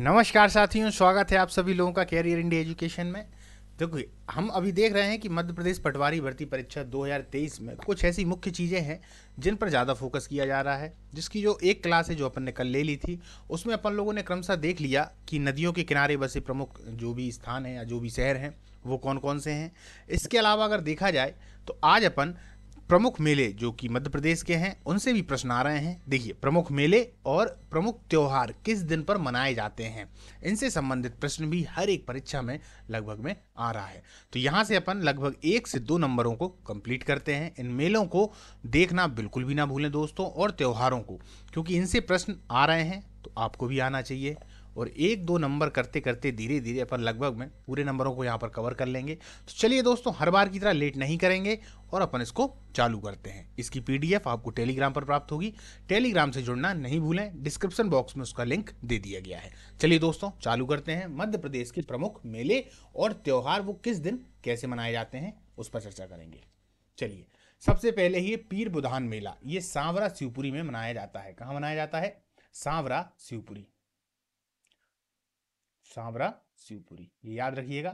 नमस्कार साथियों स्वागत है आप सभी लोगों का कैरियर इंडिया एजुकेशन में देखो हम अभी देख रहे हैं कि मध्य प्रदेश पटवारी भर्ती परीक्षा 2023 में कुछ ऐसी मुख्य चीज़ें हैं जिन पर ज़्यादा फोकस किया जा रहा है जिसकी जो एक क्लास है जो अपन ने कल ले ली थी उसमें अपन लोगों ने क्रमशः देख लिया कि नदियों के किनारे बसे प्रमुख जो भी स्थान हैं या जो भी शहर हैं वो कौन कौन से हैं इसके अलावा अगर देखा जाए तो आज अपन प्रमुख मेले जो कि मध्य प्रदेश के हैं उनसे भी प्रश्न आ रहे हैं देखिए प्रमुख मेले और प्रमुख त्यौहार किस दिन पर मनाए जाते हैं इनसे संबंधित प्रश्न भी हर एक परीक्षा में लगभग में आ रहा है तो यहाँ से अपन लगभग एक से दो नंबरों को कंप्लीट करते हैं इन मेलों को देखना बिल्कुल भी ना भूलें दोस्तों और त्यौहारों को क्योंकि इनसे प्रश्न आ रहे हैं तो आपको भी आना चाहिए और एक दो नंबर करते करते धीरे धीरे अपन लगभग में पूरे नंबरों को यहाँ पर कवर कर लेंगे तो चलिए दोस्तों हर बार की तरह लेट नहीं करेंगे और अपन इसको चालू करते हैं इसकी पीडीएफ आपको टेलीग्राम पर प्राप्त होगी टेलीग्राम से जुड़ना नहीं भूलें डिस्क्रिप्शन बॉक्स में उसका लिंक दे दिया गया है चलिए दोस्तों चालू करते हैं मध्य प्रदेश के प्रमुख मेले और त्यौहार वो किस दिन कैसे मनाए जाते हैं उस पर चर्चा करेंगे चलिए सबसे पहले ही पीर बुधान मेला ये सांवरा शिवपुरी में मनाया जाता है कहाँ मनाया जाता है सांवरा शिवपुरी सांवरा शिवपुरी ये याद रखिएगा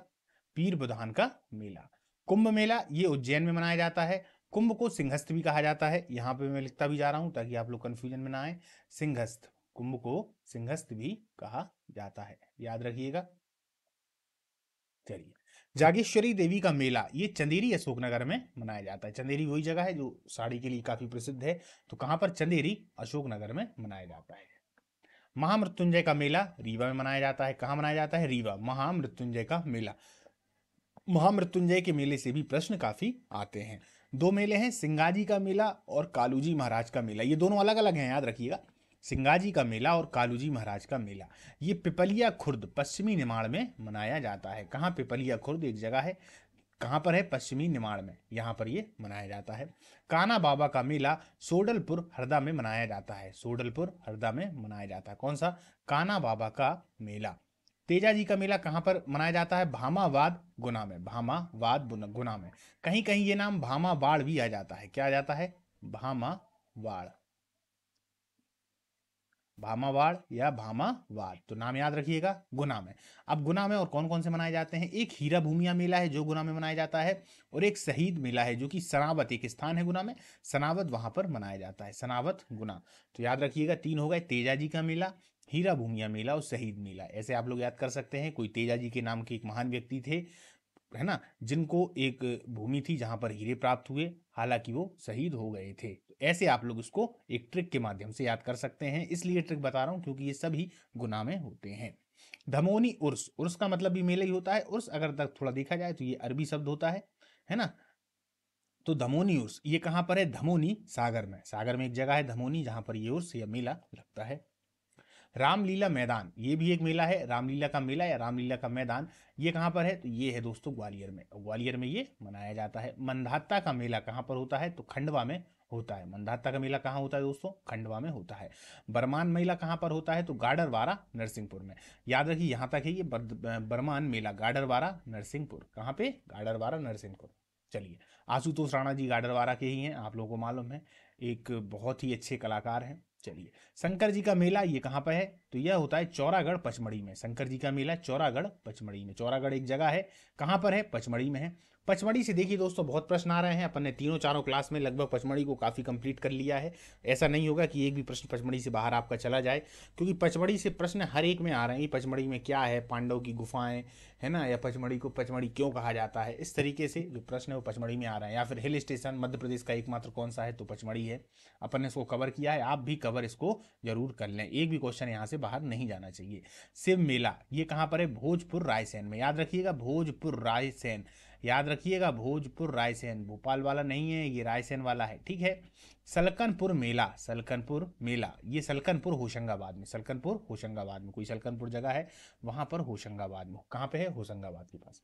पीर बुधान का मेला कुंभ मेला ये उज्जैन में मनाया जाता है कुंभ को सिंहस्थ भी कहा जाता है यहाँ पे मैं लिखता भी जा रहा हूँ ताकि आप लोग कंफ्यूजन में ना आए सिंहस्थ कुंभ को सिंहस्थ भी कहा जाता है याद रखिएगा चलिए जागेश्वरी देवी का मेला ये चंदेरी अशोकनगर में मनाया जाता है चंदेरी वही जगह है जो साड़ी के लिए काफी प्रसिद्ध है तो कहाँ पर चंदेरी अशोकनगर में मनाया जाता है महामृत्युंजय का मेला रीवा में मनाया जाता है कहाँ मनाया जाता है रीवा महामृत्युंजय का मेला महामृत्युंजय के मेले से भी प्रश्न काफी आते हैं दो मेले हैं सिंगाजी का मेला और कालूजी महाराज का मेला ये दोनों अलग अलग हैं याद रखिएगा सिंगाजी का मेला और कालूजी महाराज का मेला ये पिपलिया खुर्द पश्चिमी निमाड़ में मनाया जाता है कहाँ पिपलिया खुर्द एक जगह है कहाँ पर है पश्चिमी निमाड़ में यहाँ पर ये मनाया जाता है काना बाबा का मेला सोडलपुर हरदा में मनाया जाता है सोडलपुर हरदा में मनाया जाता है कौन सा काना बाबा का मेला तेजा जी का मेला कहाँ पर मनाया जाता है भामावाद गुना में भामावाद गुना में कहीं कहीं ये नाम भामावाड़ भी आ जाता है क्या आ जाता है भामावाड़ भामावाड़ या भामावाड़ तो नाम याद रखिएगा गुना में अब गुना में और कौन कौन से मनाए जाते हैं एक हीरा भूमिया मेला है जो गुना में मनाया जाता है और एक शहीद मेला है जो कि सनावत एक स्थान है गुना में सनावत वहां पर मनाया जाता है सनावत गुना तो याद रखिएगा तीन हो गए तेजा जी का मेला हीरा भूमिया मेला और शहीद मेला ऐसे आप लोग याद कर सकते हैं कोई तेजा जी के नाम के एक महान व्यक्ति थे है ना जिनको एक भूमि थी जहां पर हीरे प्राप्त हुए हालांकि वो शहीद हो गए थे तो ऐसे आप लोग उसको एक ट्रिक के माध्यम से याद कर सकते हैं इसलिए ट्रिक बता रहा हूँ क्योंकि ये सभी गुना में होते हैं धमोनी उर्स उर्स का मतलब भी मेला ही होता है उर्स अगर थोड़ा देखा जाए तो ये अरबी शब्द होता है है ना तो धमोनी उर्स ये कहाँ पर है धमोनी सागर में सागर में एक जगह है धमोनी जहाँ पर ये उर्स या मेला लगता है रामलीला मैदान ये भी एक मेला है रामलीला का मेला या रामलीला का मैदान ये कहाँ पर है तो ये है दोस्तों ग्वालियर में ग्वालियर में ये मनाया जाता है मंधाता का मेला कहाँ पर होता है तो खंडवा में होता है मंदाता का मेला कहाँ होता है दोस्तों खंडवा में होता है बरमान मेला कहाँ पर होता है तो गाडरवारा नरसिंहपुर में याद रखिए यहाँ तक है ये बरमान मेला गाडरवारा नरसिंहपुर कहाँ पे गाडरवारा नरसिंहपुर चलिए आशुतोष राणा जी गाडरवारा के ही हैं आप लोगों को मालूम है एक बहुत ही अच्छे कलाकार हैं चलिए शंकर जी का मेला ये कहाँ पर है तो यह होता है चौरागढ़ पचमढ़ी में शंकर जी का मेला चौरागढ़ पचमढ़ी में चौरागढ़ एक जगह है कहाँ पर है पचमढ़ी में है पचमढ़ी से देखिए दोस्तों बहुत प्रश्न आ रहे हैं अपन ने तीनों चारों क्लास में लगभग पचमढ़ी को काफ़ी कंप्लीट कर लिया है ऐसा नहीं होगा कि एक भी प्रश्न पचमढ़ी से बाहर आपका चला जाए क्योंकि पचमढ़ी से प्रश्न हर एक में आ रहे हैं पचमढ़ी में क्या है पांडव की गुफाएं है ना या पचमढ़ी को पचमढ़ी क्यों कहा जाता है इस तरीके से जो प्रश्न है वो पचमढ़ी में आ रहे हैं या फिर हिल स्टेशन मध्य प्रदेश का एकमात्र कौन सा है तो पचमढ़ी है अपन ने इसको कवर किया है आप भी कवर इसको जरूर कर लें एक भी क्वेश्चन यहाँ से बाहर नहीं जाना चाहिए शिव मेला ये कहाँ पर है भोजपुर रायसेन में याद रखिएगा भोजपुर रायसेन याद रखिएगा भोजपुर रायसेन भोपाल वाला नहीं है ये रायसेन वाला है ठीक है सलकनपुर मेला सलकनपुर मेला ये सलकनपुर होशंगाबाद में सलकनपुर होशंगाबाद में कोई सलकनपुर जगह है वहां पर होशंगाबाद में कहाँ पे है होशंगाबाद के पास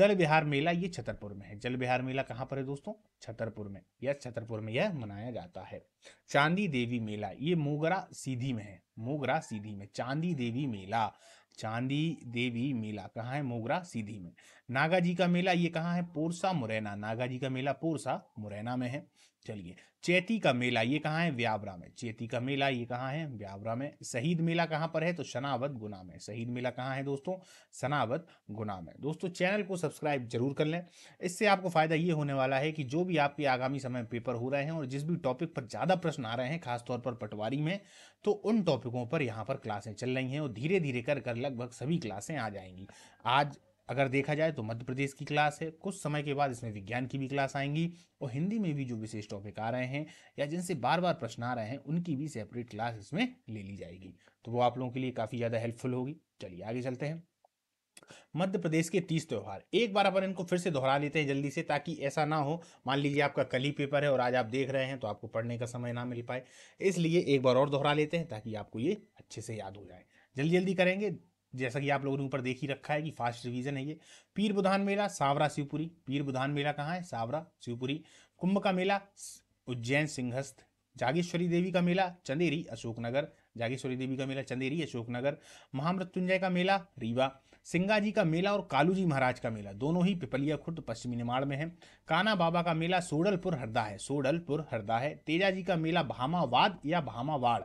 जल बिहार मेला ये छतरपुर में है जल बिहार मेला कहाँ पर है दोस्तों छतरपुर में यह छतरपुर में यह मनाया जाता है चांदी देवी मेला ये मोगरा सीधी में है मोगरा सीधी में चांदी देवी मेला चांदी देवी मेला कहाँ है मोगरा सीधी में नागा जी का मेला ये कहाँ है पोरसा मुरैना नागा जी का मेला पोरसा मुरैना में है चलिए चेती का मेला ये कहाँ है व्यावरा में चेती का मेला ये कहाँ है व्यावरा में शहीद मेला कहाँ पर है तो शनावत गुना में शहीद मेला कहाँ है दोस्तों शनावत गुना में दोस्तों चैनल को सब्सक्राइब जरूर कर लें इससे आपको फायदा ये होने वाला है कि जो भी आपके आगामी समय पेपर हो रहे हैं और जिस भी टॉपिक पर ज़्यादा प्रश्न आ रहे हैं खासतौर पर पटवारी में तो उन टॉपिकों पर यहाँ पर क्लासें चल रही हैं और धीरे धीरे कर कर लगभग सभी क्लासें आ जाएंगी आज अगर देखा जाए तो मध्य प्रदेश की क्लास है कुछ समय के बाद इसमें विज्ञान की भी क्लास आएंगी और हिंदी में भी जो विशेष टॉपिक आ रहे हैं या जिनसे बार बार प्रश्न आ रहे हैं उनकी भी सेपरेट क्लास इसमें ले ली जाएगी तो वो आप लोगों के लिए काफ़ी ज़्यादा हेल्पफुल होगी चलिए आगे चलते हैं मध्य प्रदेश के तीस त्यौहार एक बार अपन इनको फिर से दोहरा लेते हैं जल्दी से ताकि ऐसा ना हो मान लीजिए आपका कल ही पेपर है और आज आप देख रहे हैं तो आपको पढ़ने का समय ना मिल पाए इसलिए एक बार और दोहरा लेते हैं ताकि आपको ये अच्छे से याद हो जाए जल्दी जल्दी करेंगे जैसा कि आप लोगों ने ऊपर देख ही रखा है कि फास्ट रिवीजन है ये पीर बुधान मेला सावरा शिवपुरी पीर बुधान मेला कहाँ है सावरा शिवपुरी कुंभ का मेला उज्जैन सिंहस्थ जागेश्वरी देवी का मेला चंदेरी अशोकनगर जागेश्वरी देवी का मेला चंदेरी अशोकनगर महामृत्युंजय का मेला रीवा सिंगा जी का मेला और कालू जी महाराज का मेला दोनों ही पिपलिया खुर्द पश्चिमी निमाड़ में है काना बाबा का मेला सोडलपुर हरदा है सोडलपुर हरदा है तेजा जी का मेला भामावाद या भामावाड़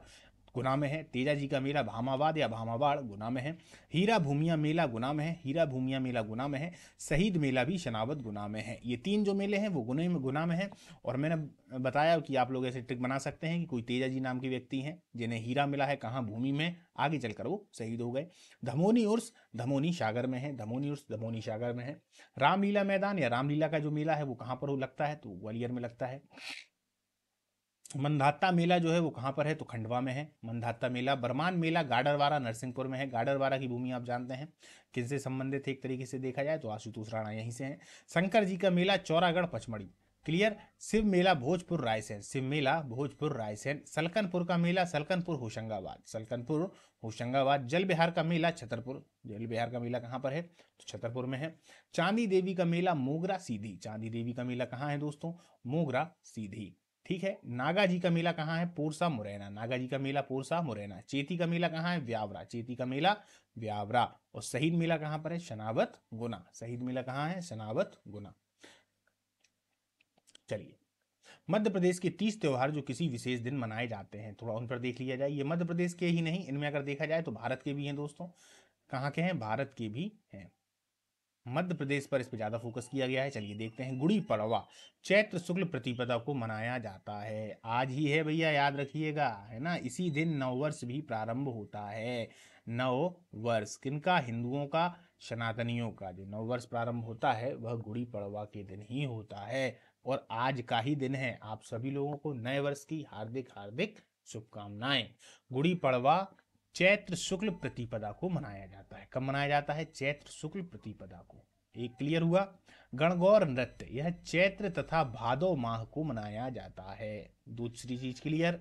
गुना में है तेजा जी का मेला भामाबाद या भामाबाड़ गुना में है हीरा भूमिया मेला गुना में है हीरा भूमिया मेला गुना में है शहीद मेला भी शनावत गुना में है ये तीन जो मेले हैं वो गुना में गुना में है और मैंने बताया कि आप लोग ऐसे ट्रिक बना सकते हैं कि कोई तेजा जी नाम के व्यक्ति हैं जिन्हें हीरा मिला है कहाँ भूमि में आगे चलकर वो शहीद हो गए धमोनी उर्स धमोनी सागर में है धमोनी उर्स धमोनी सागर में है रामलीला मैदान या रामलीला का जो मेला है वो कहाँ पर लगता है तो ग्वालियर में लगता है मंदाता मेला जो है वो कहाँ पर है तो खंडवा में है मंदाता मेला बरमान मेला गाडरवारा नरसिंहपुर में है गाडरवारा की भूमि आप जानते हैं किनसे संबंधित एक तरीके से देखा जाए तो आशुतोष राणा यहीं से हैं शंकर जी का मेला चौरागढ़ पचमढ़ी क्लियर शिव मेला भोजपुर रायसेन शिव मेला भोजपुर रायसेन सलकनपुर का मेला सलकनपुर होशंगाबाद सलकनपुर होशंगाबाद जल बिहार का मेला छतरपुर जल बिहार का मेला कहाँ पर है तो छतरपुर में है चांदी देवी का मेला मोगरा सीधी चांदी देवी का मेला कहाँ है दोस्तों मोगरा सीधी ठीक है नागा जी का मेला कहाँ है पोरसा मुरैना नागा जी का मेला पोरसा मुरैना चेती का मेला कहाँ है व्यावरा चेती का मेला व्यावरा और शहीद मेला कहाँ पर है शनावत गुना शहीद मेला कहाँ है शनावत गुना चलिए मध्य प्रदेश के तीस त्यौहार जो किसी विशेष दिन मनाए जाते हैं थोड़ा उन पर देख लिया जाए ये मध्य प्रदेश के ही नहीं इनमें अगर देखा जाए तो भारत के भी हैं दोस्तों कहाँ के हैं भारत के भी हैं मध्य प्रदेश पर इस पर ज़्यादा फोकस किया गया है चलिए देखते हैं गुड़ी पड़वा चैत्र शुक्ल प्रतिपदा को मनाया जाता है आज ही है भैया याद रखिएगा है ना इसी दिन नववर्ष भी प्रारंभ होता है नव वर्ष किनका हिंदुओं का सनातनियों का जो नववर्ष प्रारंभ होता है वह गुड़ी पड़वा के दिन ही होता है और आज का ही दिन है आप सभी लोगों को नए वर्ष की हार्दिक हार्दिक शुभकामनाएं गुड़ी पड़वा चैत्र शुक्ल प्रतिपदा को मनाया जाता है कब मनाया जाता है चैत्र शुक्ल प्रतिपदा को एक क्लियर हुआ गणगौर नृत्य यह चैत्र तथा भादो माह को मनाया जाता है दूसरी चीज क्लियर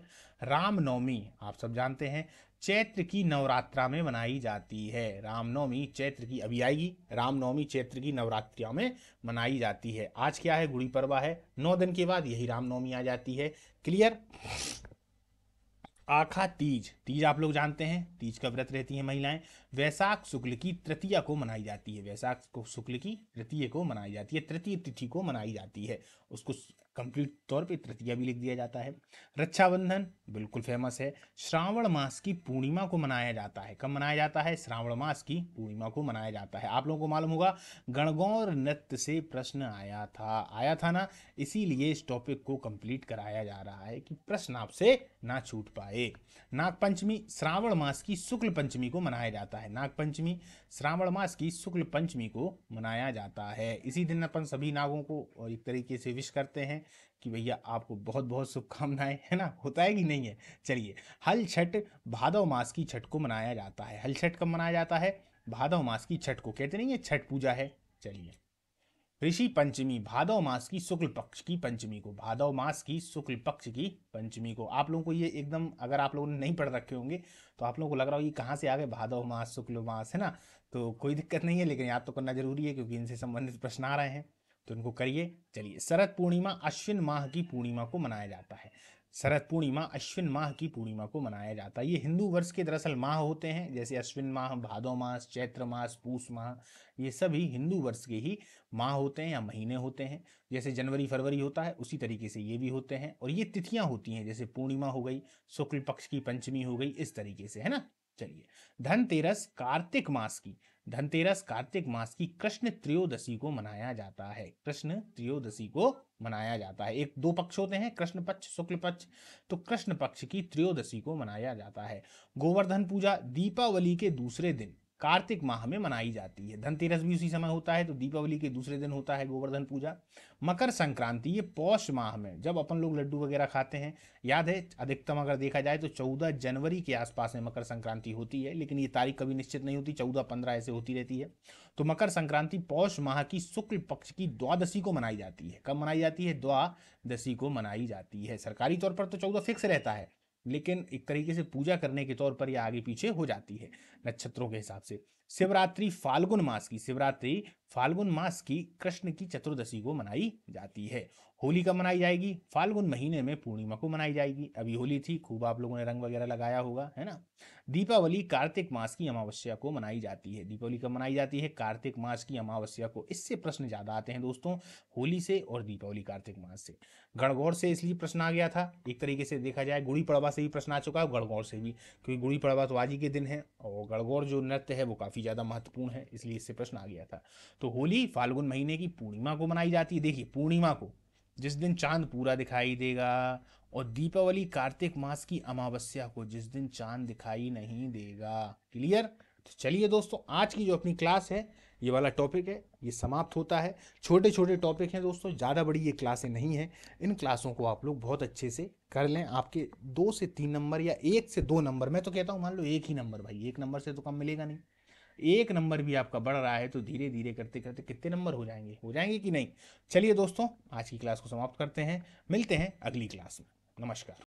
रामनवमी आप सब जानते हैं चैत्र की नवरात्रा में मनाई जाती है रामनवमी चैत्र की अभी आएगी रामनवमी चैत्र की नवरात्रियों में मनाई जाती है आज क्या है गुड़ी पर्वा है नौ दिन के बाद यही रामनवमी आ जाती है क्लियर आखा तीज तीज आप लोग जानते हैं तीज का व्रत रहती हैं महिलाएं वैशाख शुक्ल की तृतीया को मनाई जाती है वैशाख को शुक्ल की तृतीय को मनाई जाती है तृतीय तिथि को मनाई जाती है उसको कंप्लीट तौर पे तृतीया भी लिख दिया जाता है रक्षाबंधन बिल्कुल फेमस है श्रावण मास की पूर्णिमा को मनाया जाता है कब मनाया जाता है श्रावण मास की पूर्णिमा को मनाया जाता है आप लोगों को मालूम होगा गणगौर नृत्य से प्रश्न आया था आया था ना इसीलिए इस टॉपिक को कंप्लीट कराया जा रहा है कि प्रश्न आपसे ना छूट पाए नागपंचमी श्रावण मास की शुक्ल पंचमी को मनाया जाता है है नागपंचमी श्रावण मास की शुक्ल पंचमी को मनाया जाता है इसी दिन अपन सभी नागों को और एक तरीके से विश करते हैं कि भैया आपको बहुत बहुत शुभकामनाएं है ना होता है कि नहीं है चलिए हल छठ भादव मास की छठ को मनाया जाता है हल छठ कब मनाया जाता है भादव मास की छठ को कहते नहीं है छठ पूजा है चलिए ऋषि पंचमी भादव मास की शुक्ल पक्ष की पंचमी को भादव मास की शुक्ल पक्ष की पंचमी को आप लोगों को ये एकदम अगर आप लोगों ने नहीं पढ़ रखे होंगे तो आप लोगों को लग रहा हो ये कहाँ से आ गए भादव मास शुक्ल मास है ना तो कोई दिक्कत नहीं है लेकिन याद तो करना जरूरी है क्योंकि इनसे संबंधित प्रश्न आ रहे हैं तो इनको करिए चलिए शरद पूर्णिमा अश्विन माह की पूर्णिमा को मनाया जाता है शरद पूर्णिमा अश्विन माह की पूर्णिमा को मनाया जाता है ये हिंदू वर्ष के दरअसल माह होते हैं जैसे अश्विन माह भादो मास चैत्र मास पूष माह ये सभी हिंदू वर्ष के ही माह होते हैं या महीने होते हैं जैसे जनवरी फरवरी होता है उसी तरीके से ये भी होते हैं और ये तिथियां होती हैं जैसे पूर्णिमा हो गई शुक्ल पक्ष की पंचमी हो गई इस तरीके से है ना चलिए धनतेरस कार्तिक मास की धनतेरस कार्तिक मास की कृष्ण त्रयोदशी को मनाया जाता है कृष्ण त्रयोदशी को मनाया जाता है एक दो पक्ष होते हैं कृष्ण पक्ष शुक्ल पक्ष तो कृष्ण पक्ष की त्रयोदशी को मनाया जाता है गोवर्धन पूजा दीपावली के दूसरे दिन कार्तिक माह में मनाई जाती है धनतेरस भी उसी समय होता है तो दीपावली के दूसरे दिन होता है गोवर्धन पूजा मकर संक्रांति ये पौष माह में जब अपन लोग लड्डू वगैरह खाते हैं याद है अधिकतम अगर देखा जाए तो चौदह जनवरी के आसपास में मकर संक्रांति होती है लेकिन ये तारीख कभी निश्चित नहीं होती चौदह पंद्रह ऐसे होती रहती है तो मकर संक्रांति पौष माह की शुक्ल पक्ष की द्वादशी को मनाई जाती है कब मनाई जाती है द्वादशी को मनाई जाती है सरकारी तौर पर तो चौदह फिक्स रहता है लेकिन एक तरीके से पूजा करने के तौर पर यह आगे पीछे हो जाती है नक्षत्रों के हिसाब से शिवरात्रि फाल्गुन मास की शिवरात्रि फाल्गुन मास की कृष्ण की चतुर्दशी को मनाई जाती है होली कब मनाई जाएगी फाल्गुन महीने में पूर्णिमा को मनाई जाएगी अभी होली थी खूब आप लोगों ने रंग वगैरह लगाया होगा है ना दीपावली कार्तिक मास की अमावस्या को मनाई जाती है दीपावली कब मनाई जाती है कार्तिक मास की अमावस्या को इससे प्रश्न ज्यादा आते हैं दोस्तों होली से और दीपावली कार्तिक मास से गणगौर से इसलिए प्रश्न आ गया था एक तरीके से देखा जाए गुड़ी पड़वा से भी प्रश्न आ चुका है गणगौर से भी क्योंकि गुड़ी पड़वा तो आज ही के दिन है और गणगौर जो नृत्य है वो काफी काफ़ी ज़्यादा महत्वपूर्ण है इसलिए इससे प्रश्न आ गया था तो होली फाल्गुन महीने की पूर्णिमा को मनाई जाती है देखिए पूर्णिमा को जिस दिन चांद पूरा दिखाई देगा और दीपावली कार्तिक मास की अमावस्या को जिस दिन चांद दिखाई नहीं देगा क्लियर तो चलिए दोस्तों आज की जो अपनी क्लास है ये वाला टॉपिक है ये समाप्त होता है छोटे छोटे टॉपिक हैं दोस्तों ज़्यादा बड़ी ये क्लासें नहीं हैं इन क्लासों को आप लोग बहुत अच्छे से कर लें आपके दो से तीन नंबर या एक से दो नंबर मैं तो कहता हूँ मान लो एक ही नंबर भाई एक नंबर से तो कम मिलेगा नहीं एक नंबर भी आपका बढ़ रहा है तो धीरे धीरे करते करते कितने नंबर हो जाएंगे हो जाएंगे कि नहीं चलिए दोस्तों आज की क्लास को समाप्त करते हैं मिलते हैं अगली क्लास में नमस्कार